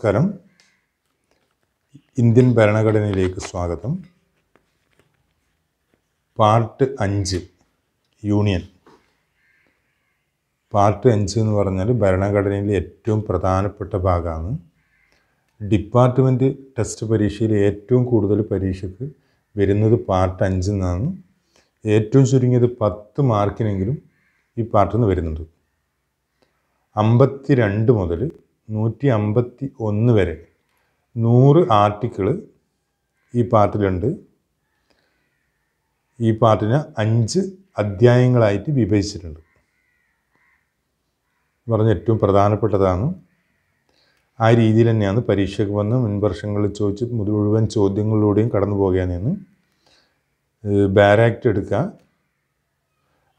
നമസ്കാരം ഇന്ത്യൻ ഭരണഘടനയിലേക്ക് സ്വാഗതം പാർട്ട് അഞ്ച് യൂണിയൻ പാർട്ട് അഞ്ച് എന്ന് പറഞ്ഞാൽ ഭരണഘടനയിലെ ഏറ്റവും പ്രധാനപ്പെട്ട ഭാഗമാണ് ഡിപ്പാർട്ട്മെൻറ്റ് ടെസ്റ്റ് പരീക്ഷയിൽ ഏറ്റവും കൂടുതൽ പരീക്ഷയ്ക്ക് വരുന്നത് പാർട്ട് അഞ്ചിൽ നിന്നാണ് ഏറ്റവും ചുരുങ്ങിയത് പത്ത് മാർക്കിനെങ്കിലും ഈ പാർട്ടിൽ നിന്ന് വരുന്നുണ്ട് അമ്പത്തി രണ്ട് മുതൽ നൂറ്റി അമ്പത്തി ഒന്ന് വരെ നൂറ് ആർട്ടിക്കിൾ ഈ പാർട്ടിലുണ്ട് ഈ പാർട്ടിനെ അഞ്ച് അധ്യായങ്ങളായിട്ട് വിഭജിച്ചിട്ടുണ്ട് പറഞ്ഞ ഏറ്റവും പ്രധാനപ്പെട്ടതാണ് ആ രീതിയിൽ തന്നെയാണ് പരീക്ഷയ്ക്ക് വന്ന് മുൻവർഷങ്ങളിൽ ചോദിച്ച് മുഴുവൻ ചോദ്യങ്ങളിലൂടെയും കടന്നു പോകുകയാണെന്ന് ബാരാക്ട് എടുക്കുക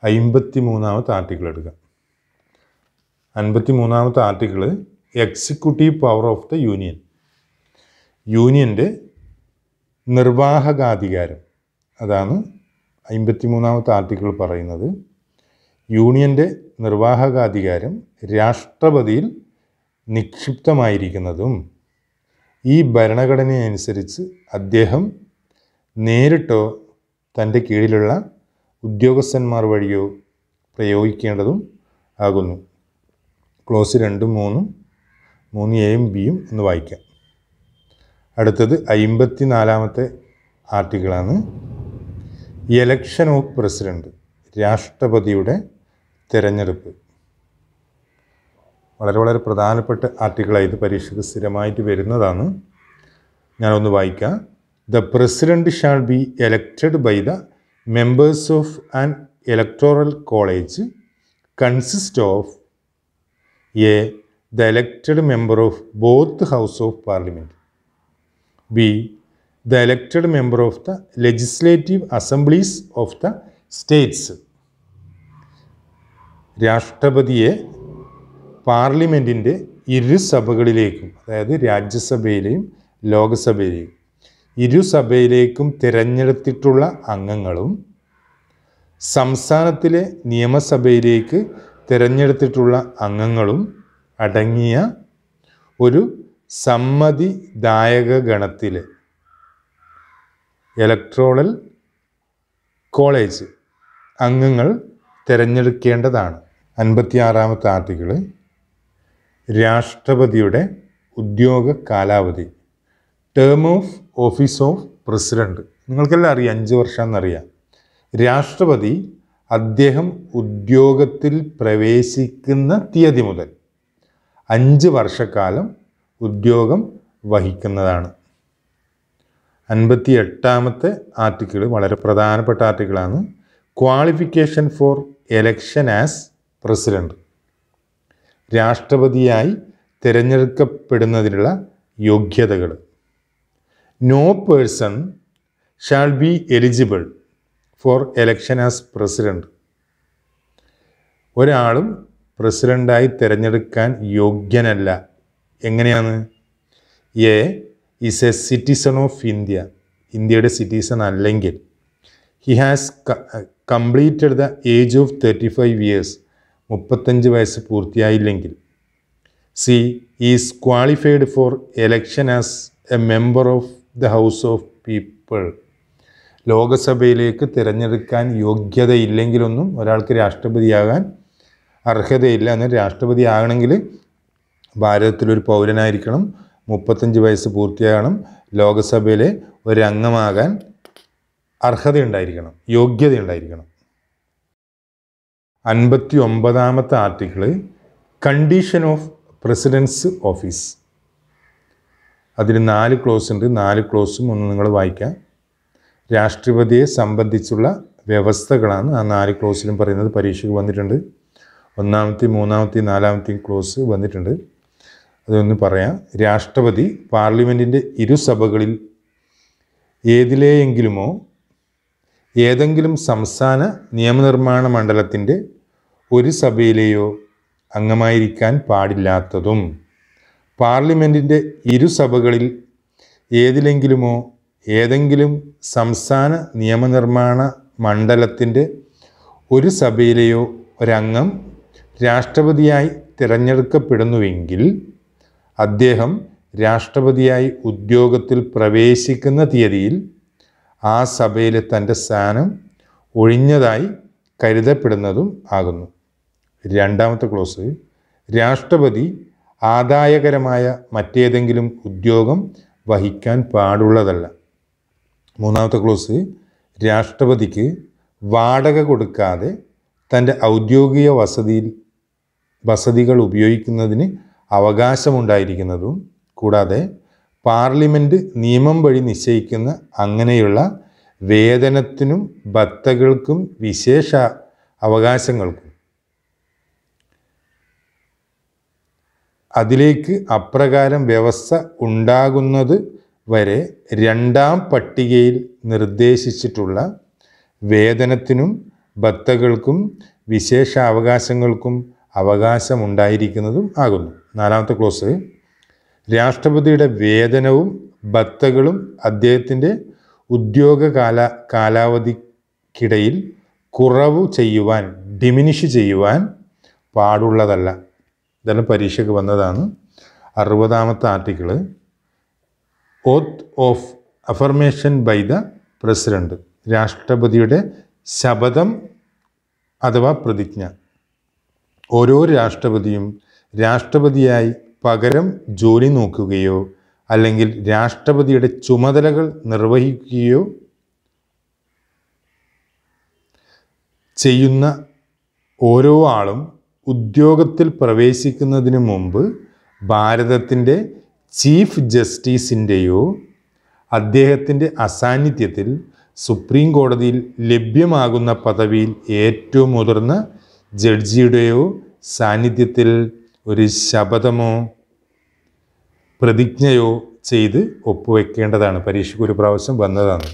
അമ്പത്തി മൂന്നാമത്തെ ആർട്ടിക്കിൾ എടുക്കുക അൻപത്തി മൂന്നാമത്തെ article executive power of the union യൂണിയൻ്റെ നിർവാഹകാധികാരം അതാണ് അമ്പത്തി മൂന്നാമത്തെ ആർട്ടിക്കിൾ പറയുന്നത് യൂണിയൻ്റെ നിർവാഹകാധികാരം രാഷ്ട്രപതിയിൽ നിക്ഷിപ്തമായിരിക്കുന്നതും ഈ ഭരണഘടനയനുസരിച്ച് അദ്ദേഹം നേരിട്ടോ തൻ്റെ കീഴിലുള്ള ഉദ്യോഗസ്ഥന്മാർ വഴിയോ പ്രയോഗിക്കേണ്ടതും ആകുന്നു ക്ലോസ് രണ്ടും മൂന്നും മൂന്ന് എയും ബിയും ഒന്ന് വായിക്കാം അടുത്തത് അയിമ്പത്തി നാലാമത്തെ ആർട്ടിക്കിളാണ് എലക്ഷൻ ഓഫ് പ്രസിഡൻറ്റ് രാഷ്ട്രപതിയുടെ തിരഞ്ഞെടുപ്പ് വളരെ വളരെ പ്രധാനപ്പെട്ട ആർട്ടിക്കിളായി ഇത് പരീക്ഷയ്ക്ക് സ്ഥിരമായിട്ട് വരുന്നതാണ് ഞാനൊന്ന് വായിക്കാം the president shall be elected by the members of an electoral college consist of a the elected member of both House of Parliament. B. The elected member of the legislative assemblies of the states. രാഷ്ട്രപതിയെ പാർലമെൻറ്റിൻ്റെ ഇരു സഭകളിലേക്കും അതായത് രാജ്യസഭയിലെയും ലോകസഭയിലെയും ഇരുസഭയിലേക്കും തിരഞ്ഞെടുത്തിട്ടുള്ള അംഗങ്ങളും സംസ്ഥാനത്തിലെ നിയമസഭയിലേക്ക് തിരഞ്ഞെടുത്തിട്ടുള്ള അംഗങ്ങളും അടങ്ങിയ ഒരു സമ്മതിദായക ഗണത്തിൽ ഇലക്ട്രോളൽ കോളേജ് അംഗങ്ങൾ തിരഞ്ഞെടുക്കേണ്ടതാണ് അൻപത്തിയാറാമത്തെ ആർട്ടിക്കിള് രാഷ്ട്രപതിയുടെ ഉദ്യോഗ കാലാവധി term of office of president നിങ്ങൾക്കെല്ലാം അറിയാം അഞ്ച് വർഷം എന്നറിയാം രാഷ്ട്രപതി അദ്ദേഹം ഉദ്യോഗത്തിൽ പ്രവേശിക്കുന്ന തീയതി മുതൽ അഞ്ച് വർഷക്കാലം ഉദ്യോഗം വഹിക്കുന്നതാണ് അൻപത്തി എട്ടാമത്തെ ആർട്ടിക്കിൾ വളരെ പ്രധാനപ്പെട്ട ആർട്ടിക്കിളാണ് qualification for election as president രാഷ്ട്രപതിയായി തിരഞ്ഞെടുക്കപ്പെടുന്നതിനുള്ള യോഗ്യതകൾ no person shall be eligible for election as president ഒരാളും പ്രസിഡൻ്റായി തിരഞ്ഞെടുക്കാൻ യോഗ്യനല്ല എങ്ങനെയാണ് A is a citizen of India ഇന്ത്യയുടെ സിറ്റിസൺ അല്ലെങ്കിൽ he has completed the age of thirty five years മുപ്പത്തഞ്ച് വയസ്സ് പൂർത്തിയായില്ലെങ്കിൽ C is qualified for election as a member of the house of people ലോകസഭയിലേക്ക് തിരഞ്ഞെടുക്കാൻ യോഗ്യതയില്ലെങ്കിലൊന്നും ഒരാൾക്ക് രാഷ്ട്രപതിയാകാൻ അർഹതയില്ല എന്നാൽ രാഷ്ട്രപതി ആകണമെങ്കിൽ ഭാരതത്തിലൊരു പൗരനായിരിക്കണം മുപ്പത്തഞ്ച് വയസ്സ് പൂർത്തിയാകണം ലോകസഭയിലെ ഒരംഗമാകാൻ അർഹതയുണ്ടായിരിക്കണം യോഗ്യതയുണ്ടായിരിക്കണം അൻപത്തി ഒമ്പതാമത്തെ article condition of president's office അതിൽ നാല് ക്ലോസ് ഉണ്ട് നാല് ക്ലോസും ഒന്ന് നിങ്ങൾ വായിക്കാം രാഷ്ട്രപതിയെ സംബന്ധിച്ചുള്ള വ്യവസ്ഥകളാണ് ആ നാല് ക്ലോസിലും പറയുന്നത് പരീക്ഷയ്ക്ക് വന്നിട്ടുണ്ട് ഒന്നാമത്തെയും മൂന്നാമത്തെയും നാലാമത്തെയും ക്ലോസ് വന്നിട്ടുണ്ട് അതൊന്ന് പറയാം രാഷ്ട്രപതി പാർലമെൻറ്റിൻ്റെ ഇരുസഭകളിൽ ഏതിലെയെങ്കിലുമോ ഏതെങ്കിലും സംസ്ഥാന നിയമനിർമ്മാണ മണ്ഡലത്തിൻ്റെ ഒരു സഭയിലെയോ അംഗമായിരിക്കാൻ പാടില്ലാത്തതും പാർലമെൻറ്റിൻ്റെ ഇരുസഭകളിൽ ഏതിലെങ്കിലുമോ ഏതെങ്കിലും സംസ്ഥാന നിയമനിർമ്മാണ മണ്ഡലത്തിൻ്റെ ഒരു സഭയിലെയോ ഒരംഗം രാഷ്ട്രപതിയായി തിരഞ്ഞെടുക്കപ്പെടുന്നുവെങ്കിൽ അദ്ദേഹം രാഷ്ട്രപതിയായി ഉദ്യോഗത്തിൽ പ്രവേശിക്കുന്ന തീയതിയിൽ ആ സഭയിലെ തൻ്റെ സ്ഥാനം ഒഴിഞ്ഞതായി കരുതപ്പെടുന്നതും ആകുന്നു രണ്ടാമത്തെ ക്ലോസ് രാഷ്ട്രപതി ആദായകരമായ മറ്റേതെങ്കിലും ഉദ്യോഗം വഹിക്കാൻ പാടുള്ളതല്ല മൂന്നാമത്തെ ക്ലോസ് രാഷ്ട്രപതിക്ക് വാടക കൊടുക്കാതെ തൻ്റെ ഔദ്യോഗിക വസതിയിൽ വസതികൾ ഉപയോഗിക്കുന്നതിന് അവകാശമുണ്ടായിരിക്കുന്നതും കൂടാതെ പാർലമെൻറ്റ് നിയമം വഴി നിശ്ചയിക്കുന്ന അങ്ങനെയുള്ള വേതനത്തിനും ഭത്തകൾക്കും വിശേഷ അവകാശങ്ങൾക്കും അതിലേക്ക് അപ്രകാരം വ്യവസ്ഥ ഉണ്ടാകുന്നത് വരെ രണ്ടാം പട്ടികയിൽ നിർദ്ദേശിച്ചിട്ടുള്ള വേതനത്തിനും ഭത്തകൾക്കും വിശേഷാവകാശങ്ങൾക്കും അവകാശമുണ്ടായിരിക്കുന്നതും ആകുന്നു നാലാമത്തെ ക്ലോസ് രാഷ്ട്രപതിയുടെ വേതനവും ഭത്തകളും അദ്ദേഹത്തിൻ്റെ ഉദ്യോഗ കാല കാലാവധിക്കിടയിൽ കുറവ് ചെയ്യുവാൻ ഡിമിനിഷ് ചെയ്യുവാൻ പാടുള്ളതല്ല ഇതെല്ലാം പരീക്ഷയ്ക്ക് വന്നതാണ് അറുപതാമത്തെ article oath of affirmation by the president രാഷ്ട്രപതിയുടെ ശപഥം അഥവാ പ്രതിജ്ഞ ഓരോ രാഷ്ട്രപതിയും രാഷ്ട്രപതിയായി പകരം ജോലി നോക്കുകയോ അല്ലെങ്കിൽ രാഷ്ട്രപതിയുടെ ചുമതലകൾ നിർവഹിക്കുകയോ ചെയ്യുന്ന ഓരോ ആളും ഉദ്യോഗത്തിൽ പ്രവേശിക്കുന്നതിന് മുമ്പ് ഭാരതത്തിൻ്റെ ചീഫ് ജസ്റ്റിസിൻ്റെയോ അദ്ദേഹത്തിൻ്റെ അസാന്നിധ്യത്തിൽ സുപ്രീം കോടതിയിൽ ലഭ്യമാകുന്ന പദവിയിൽ ഏറ്റവും മുതിർന്ന ജഡ്ജിയുടെയോ സാന്നിധ്യത്തിൽ ഒരു ശപഥമോ പ്രതിജ്ഞയോ ചെയ്ത് ഒപ്പുവെക്കേണ്ടതാണ് പരീക്ഷയ്ക്ക് ഒരു പ്രാവശ്യം വന്നതാണ്